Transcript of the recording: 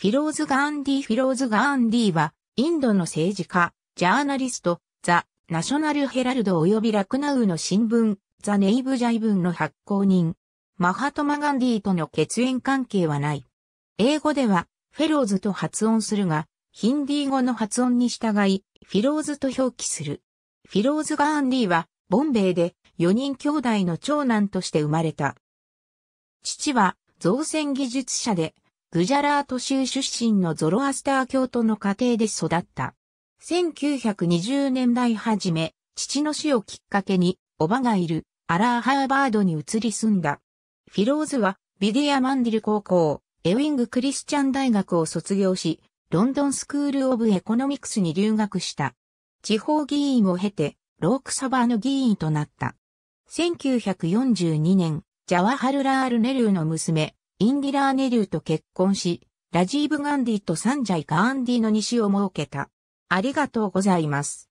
フィローズ・ガンディ・フィローズ・ガンディは、インドの政治家、ジャーナリスト、ザ・ナショナル・ヘラルド及びラクナウの新聞、ザ・ネイブ・ジャイブンの発行人。マハトマ・ガンディとの血縁関係はない。英語では、フェローズと発音するが、ヒンディー語の発音に従い、フィローズと表記する。フィローズ・ガーンディは、ボンベイで4人兄弟の長男として生まれた。父は造船技術者で、グジャラート州出身のゾロアスター教徒の家庭で育った。1920年代初め、父の死をきっかけに、おばがいるアラーハーバードに移り住んだ。フィローズは、ビディア・マンディル高校、エウィング・クリスチャン大学を卒業し、ロンドンスクール・オブ・エコノミクスに留学した。地方議員を経て、ロークサバーの議員となった。1942年、ジャワハルラール・ネルーの娘、インディラーネルーと結婚し、ラジーブ・ガンディとサンジャイ・ガーンディの西を設けた。ありがとうございます。